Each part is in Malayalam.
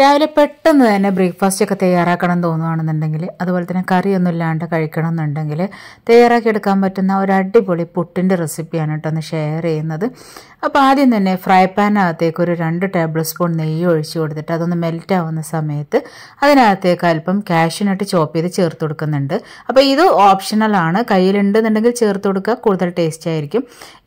രാവിലെ പെട്ടെന്ന് തന്നെ ബ്രേക്ക്ഫാസ്റ്റ് ഒക്കെ തയ്യാറാക്കണം എന്ന് തോന്നുകയാണെന്നുണ്ടെങ്കിൽ അതുപോലെ തന്നെ കറിയൊന്നും ഇല്ലാണ്ട് കഴിക്കണം എന്നുണ്ടെങ്കിൽ തയ്യാറാക്കിയെടുക്കാൻ പറ്റുന്ന ഒരു അടിപൊളി പുട്ടിൻ്റെ റെസിപ്പിയാണ് കേട്ടോ ഒന്ന് ഷെയർ ചെയ്യുന്നത് അപ്പോൾ ആദ്യം തന്നെ ഫ്രൈ പാനകത്തേക്ക് ഒരു രണ്ട് ടേബിൾ സ്പൂൺ നെയ്യ് ഒഴിച്ചു കൊടുത്തിട്ട് അതൊന്ന് മെൽറ്റ് ആവുന്ന സമയത്ത് അതിനകത്തേക്ക് അല്പം കാഷ്യൂനട്ട് ചോപ്പ് ചെയ്ത് ചേർത്ത് കൊടുക്കുന്നുണ്ട് അപ്പോൾ ഇത് ഓപ്ഷണലാണ് കയ്യിലുണ്ടെന്നുണ്ടെങ്കിൽ ചേർത്ത് കൊടുക്കുക കൂടുതൽ ടേസ്റ്റ് ആയിരിക്കും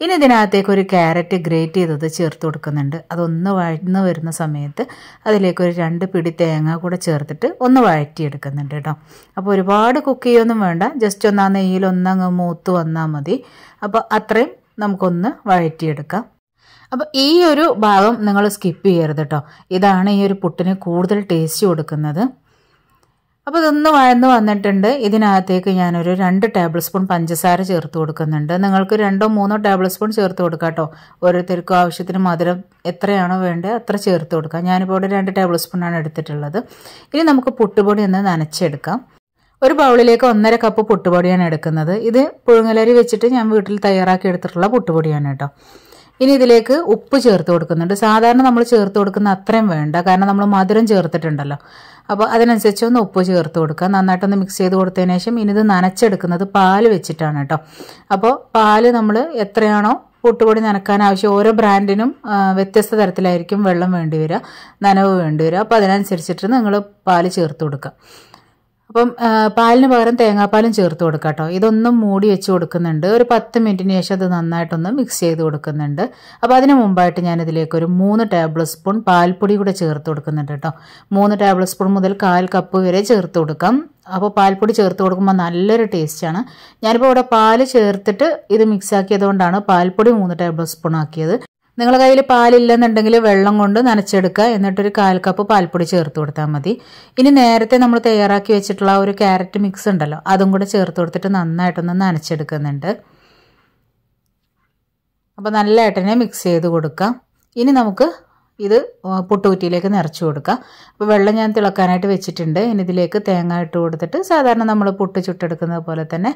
ഇനി ഇതിനകത്തേക്ക് ഒരു ക്യാരറ്റ് ഗ്രേറ്റ് ചെയ്തത് ചേർത്ത് കൊടുക്കുന്നുണ്ട് അതൊന്ന് വഴന്ന് വരുന്ന സമയത്ത് അതിലേക്കൊരു രണ്ട് പിടി തേങ്ങ കൂടെ ചേർത്തിട്ട് ഒന്ന് വഴറ്റിയെടുക്കുന്നുണ്ട് കേട്ടോ അപ്പോൾ ഒരുപാട് കുക്ക് ചെയ്യൊന്നും വേണ്ട ജസ്റ്റ് ഒന്നാ നെയ്യിൽ ഒന്നങ്ങ് മൂത്ത് വന്നാൽ മതി അപ്പോൾ അത്രയും നമുക്കൊന്ന് വഴറ്റിയെടുക്കാം അപ്പോൾ ഈ ഒരു ഭാഗം നിങ്ങൾ സ്കിപ്പ് ചെയ്യരുത് കേട്ടോ ഇതാണ് ഈ ഒരു പുട്ടിന് കൂടുതൽ ടേസ്റ്റ് കൊടുക്കുന്നത് അപ്പോൾ ഇതൊന്ന് വഴന്ന് വന്നിട്ടുണ്ട് ഇതിനകത്തേക്ക് ഞാനൊരു രണ്ട് ടേബിൾ സ്പൂൺ പഞ്ചസാര ചേർത്ത് കൊടുക്കുന്നുണ്ട് നിങ്ങൾക്ക് രണ്ടോ മൂന്നോ ടേബിൾ സ്പൂൺ ചേർത്ത് കൊടുക്കാം കേട്ടോ ഓരോരുത്തർക്കും ആവശ്യത്തിന് മധുരം എത്രയാണോ വേണ്ടത് അത്ര ചേർത്ത് കൊടുക്കാം ഞാനിപ്പോൾ ഇവിടെ രണ്ട് ടേബിൾ സ്പൂണാണ് എടുത്തിട്ടുള്ളത് ഇനി നമുക്ക് പുട്ടുപൊടി ഒന്ന് നനച്ചെടുക്കാം ഒരു ബൗളിലേക്ക് ഒന്നര കപ്പ് പുട്ടുപൊടിയാണ് എടുക്കുന്നത് ഇത് പുഴുങ്ങലരി വെച്ചിട്ട് ഞാൻ വീട്ടിൽ തയ്യാറാക്കി എടുത്തിട്ടുള്ള പുട്ടുപൊടിയാണ് കേട്ടോ ഇനി ഇതിലേക്ക് ഉപ്പ് ചേർത്ത് കൊടുക്കുന്നുണ്ട് സാധാരണ നമ്മൾ ചേർത്ത് കൊടുക്കുന്ന അത്രയും വേണ്ട കാരണം നമ്മൾ മധുരം ചേർത്തിട്ടുണ്ടല്ലോ അപ്പോൾ അതിനനുസരിച്ച് ഒന്ന് ഉപ്പ് ചേർത്ത് കൊടുക്കുക നന്നായിട്ടൊന്ന് മിക്സ് ചെയ്ത് കൊടുത്തതിന് ശേഷം ഇനി ഇത് നനച്ചെടുക്കുന്നത് പാല് വെച്ചിട്ടാണ് കേട്ടോ അപ്പോൾ പാല് നമ്മൾ എത്രയാണോ പൊട്ടുപൊടി നനക്കാൻ ആവശ്യം ഓരോ ബ്രാൻഡിനും വ്യത്യസ്ത തരത്തിലായിരിക്കും വെള്ളം വേണ്ടി വരിക നനവ് വേണ്ടി വരിക അപ്പോൾ അതിനനുസരിച്ചിട്ട് നിങ്ങൾ പാല് ചേർത്ത് കൊടുക്കുക അപ്പം പാലിന് പകരം തേങ്ങാപ്പാലും ചേർത്ത് കൊടുക്കാം കേട്ടോ ഇതൊന്നും മൂടി വെച്ച് കൊടുക്കുന്നുണ്ട് ഒരു പത്ത് മിനിറ്റിന് ശേഷം അത് നന്നായിട്ടൊന്ന് മിക്സ് ചെയ്ത് കൊടുക്കുന്നുണ്ട് അപ്പോൾ അതിന് മുമ്പായിട്ട് ഞാനിതിലേക്ക് ഒരു മൂന്ന് ടേബിൾ സ്പൂൺ പാൽപ്പൊടി കൂടെ ചേർത്ത് കൊടുക്കുന്നുണ്ട് കേട്ടോ മൂന്ന് ടേബിൾ സ്പൂൺ മുതൽ കാൽ കപ്പ് വരെ ചേർത്ത് കൊടുക്കാം അപ്പോൾ പാൽപ്പൊടി ചേർത്ത് കൊടുക്കുമ്പോൾ നല്ലൊരു ടേസ്റ്റാണ് ഞാനിപ്പോൾ ഇവിടെ പാൽ ചേർത്തിട്ട് ഇത് മിക്സ് ആക്കിയതുകൊണ്ടാണ് പാൽപ്പൊടി മൂന്ന് ടേബിൾ സ്പൂൺ ആക്കിയത് നിങ്ങളുടെ കയ്യിൽ പാലില്ലെന്നുണ്ടെങ്കിൽ വെള്ളം കൊണ്ട് നനച്ചെടുക്കുക എന്നിട്ടൊരു കാൽ കപ്പ് പാൽപ്പൊടി ചേർത്ത് കൊടുത്താൽ മതി ഇനി നേരത്തെ നമ്മൾ തയ്യാറാക്കി വെച്ചിട്ടുള്ള ഒരു ക്യാരറ്റ് മിക്സ് ഉണ്ടല്ലോ അതും കൂടെ ചേർത്ത് കൊടുത്തിട്ട് നന്നായിട്ടൊന്ന് നനച്ചെടുക്കുന്നുണ്ട് അപ്പോൾ നല്ലതായിട്ട് തന്നെ മിക്സ് ചെയ്ത് കൊടുക്കാം ഇനി നമുക്ക് ഇത് പുട്ടുകുറ്റിയിലേക്ക് നിറച്ച് കൊടുക്കുക അപ്പോൾ വെള്ളം ഞാൻ തിളക്കാനായിട്ട് വെച്ചിട്ടുണ്ട് ഇനി ഇതിലേക്ക് തേങ്ങ ഇട്ട് കൊടുത്തിട്ട് സാധാരണ നമ്മൾ പുട്ട് ചുട്ടെടുക്കുന്നത് പോലെ തന്നെ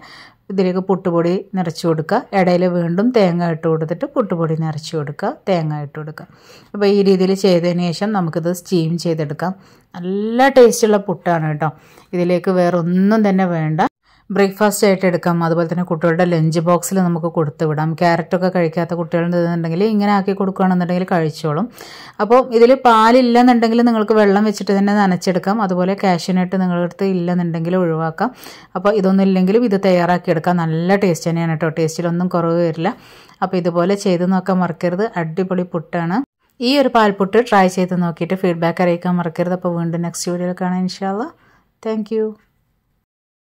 ഇതിലേക്ക് പുട്ടുപൊടി നിറച്ച് കൊടുക്കുക ഇടയിൽ വീണ്ടും തേങ്ങ ഇട്ട് കൊടുത്തിട്ട് പുട്ടുപൊടി നിറച്ച് കൊടുക്കുക തേങ്ങ ഇട്ട് കൊടുക്കുക അപ്പോൾ ഈ രീതിയിൽ ചെയ്തതിന് ശേഷം നമുക്കിത് സ്റ്റീം ചെയ്തെടുക്കാം നല്ല ടേസ്റ്റുള്ള പുട്ടാണ് കേട്ടോ ഇതിലേക്ക് വേറൊന്നും തന്നെ വേണ്ട ബ്രേക്ക്ഫാസ്റ്റ് ആയിട്ട് എടുക്കാം അതുപോലെ തന്നെ കുട്ടികളുടെ ലഞ്ച് ബോക്സിൽ നമുക്ക് കൊടുത്തു വിടാം ക്യാരറ്റൊക്കെ കഴിക്കാത്ത കുട്ടികളുണ്ടെന്നുണ്ടെങ്കിൽ ഇങ്ങനെ ആക്കി കൊടുക്കുകയാണെന്നുണ്ടെങ്കിൽ കഴിച്ചോളും അപ്പോൾ ഇതിൽ പാലില്ലെന്നുണ്ടെങ്കിൽ നിങ്ങൾക്ക് വെള്ളം വെച്ചിട്ട് തന്നെ നനച്ചെടുക്കാം അതുപോലെ കാഷ്യനായിട്ട് നിങ്ങളുടെ അടുത്ത് ഇല്ലെന്നുണ്ടെങ്കിൽ ഒഴിവാക്കാം അപ്പോൾ ഇതൊന്നും ഇല്ലെങ്കിലും ഇത് തയ്യാറാക്കിയെടുക്കാം നല്ല ടേസ്റ്റ് തന്നെയാണ് കേട്ടോ ടേസ്റ്റിലൊന്നും കുറവ് വരില്ല അപ്പോൾ ഇതുപോലെ ചെയ്ത് നോക്കാൻ മറക്കരുത് അടിപൊളി പുട്ടാണ് ഈ ഒരു പാൽപുട്ട് ട്രൈ ചെയ്ത് നോക്കിയിട്ട് ഫീഡ്ബാക്ക് അറിയിക്കാൻ മറക്കരുത് അപ്പോൾ വീണ്ടും നെക്സ്റ്റ് വീഡിയോയിൽ കാണാം ഇൻഷാല്ല താങ്ക്